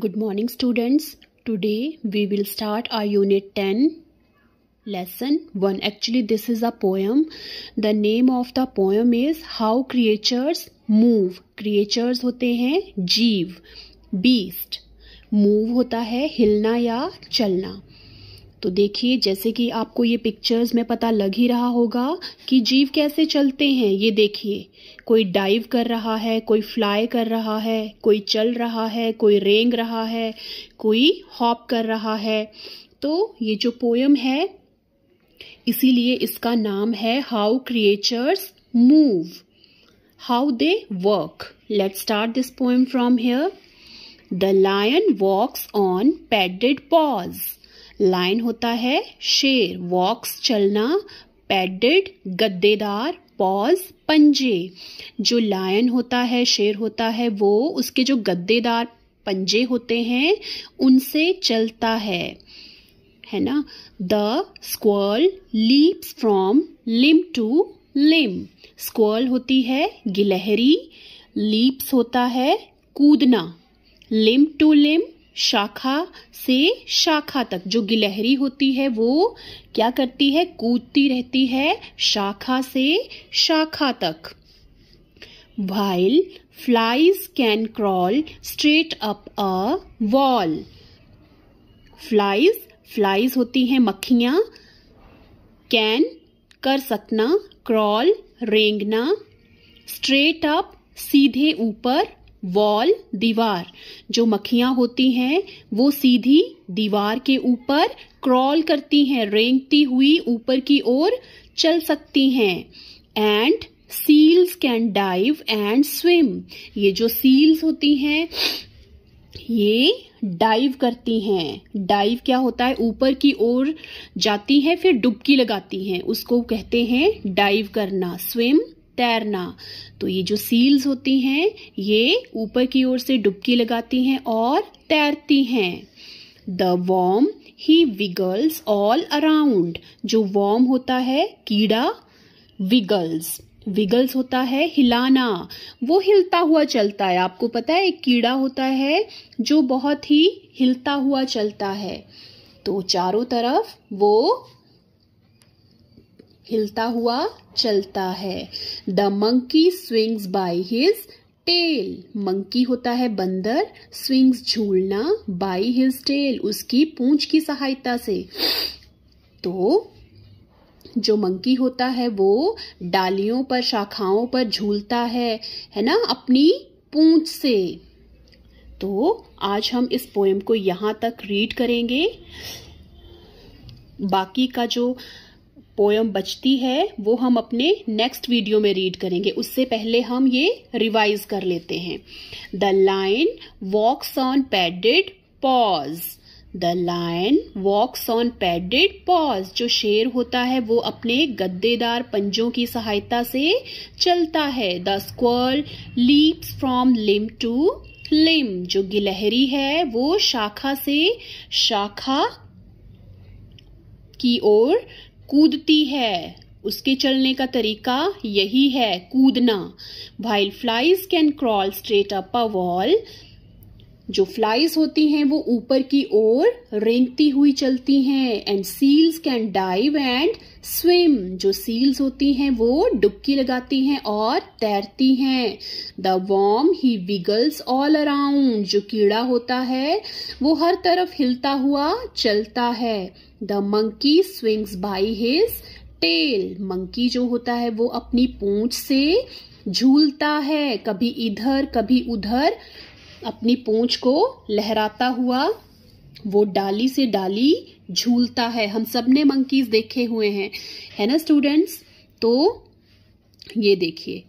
Good morning students. Today we will start our unit 10 lesson 1. Actually this is a poem. The name of the poem is How Creatures Move. Creatures होते हैं जीव beast. Move होता है हिलना या चलना तो देखिए जैसे कि आपको ये पिक्चर्स में पता लग ही रहा होगा कि जीव कैसे चलते हैं ये देखिए कोई डाइव कर रहा है कोई फ्लाई कर रहा है कोई चल रहा है कोई रेंग रहा है कोई हॉप कर रहा है तो ये जो पोयम है इसीलिए इसका नाम है how creatures move how they work let start this poem from here the lion walks on padded paws line होता है शेर वॉक्स चलना पैडेड गद्देदार पॉज पंजे जो लायन होता है शेर होता है वो उसके जो गद्देदार पंजे होते हैं उनसे चलता है है ना the squirrel leaps from limb to limb squirrel होती है गिलहरी लीप्स होता है कूदना लिम टू लिम शाखा से शाखा तक जो गिलहरी होती है वो क्या करती है कूदती रहती है शाखा से शाखा तक while flies can crawl straight up a wall flies flies होती हैं मक्खियां कैन कर सकना क्रॉल रेंगना स्ट्रेट अप सीधे ऊपर वॉल दीवार जो मक्खियां होती हैं वो सीधी दीवार के ऊपर क्रॉल करती हैं रेंगती हुई ऊपर की ओर चल सकती हैं and seals can dive and swim ये जो सील्स होती हैं ये डाइव करती हैं डाइव क्या होता है ऊपर की ओर जाती है फिर डुबकी लगाती हैं उसको कहते हैं डाइव करना स्विम तैरना तो ये जो सील्स होती हैं ये ऊपर की ओर से डुबकी लगाती हैं और तैरती हैं the worm he wiggles all around जो वॉम होता है कीड़ा विगल्स विगल्स होता है हिलाना वो हिलता हुआ चलता है आपको पता है एक कीड़ा होता है जो बहुत ही हिलता हुआ चलता है तो चारों तरफ वो हिलता हुआ चलता है the monkey swings by his tail monkey होता है बंदर स्विंग्स झूलना बाय हिज टेल उसकी पूंछ की सहायता से तो जो मंकी होता है वो डालियों पर शाखाओं पर झूलता है है ना अपनी पूंछ से तो आज हम इस पोएम को यहां तक रीड करेंगे बाकी का जो पोयम बचती है वो हम अपने नेक्स्ट वीडियो में रीड करेंगे उससे पहले हम ये रिवाइज कर लेते हैं the line walks on padded paws the line walks on padded paws जो शेर होता है वो अपने गद्देदार पंजों की सहायता से चलता है the squirrel leaps from limb to limb जो गिलहरी है वो शाखा से शाखा की ओर कूदती है उसके चलने का तरीका यही है कूदना while flies can crawl straight up a wall जो फ्लाइज होती हैं वो ऊपर की ओर रेंगती हुई चलती हैं and seals can dive and swim जो सील्स होती हैं वो डुबकी लगाती हैं और तैरती हैं the worm he wiggles all around जो कीड़ा होता है वो हर तरफ हिलता हुआ चलता है the monkey swings by his tail monkey जो होता है वो अपनी पूंछ से झूलता है कभी इधर कभी उधर अपनी पूंछ को लहराता हुआ वो डाली से डाली झूलता है हम सब ने मंकीज देखे हुए हैं है ना स्टूडेंट्स तो ये देखिए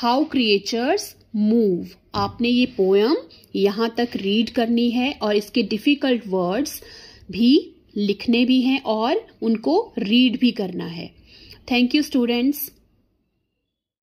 हाउ क्रिएचर्स मूव आपने ये पोयम यहाँ तक रीड करनी है और इसके डिफिकल्ट वर्ड्स भी लिखने भी हैं और उनको रीड भी करना है थैंक यू स्टूडेंट्स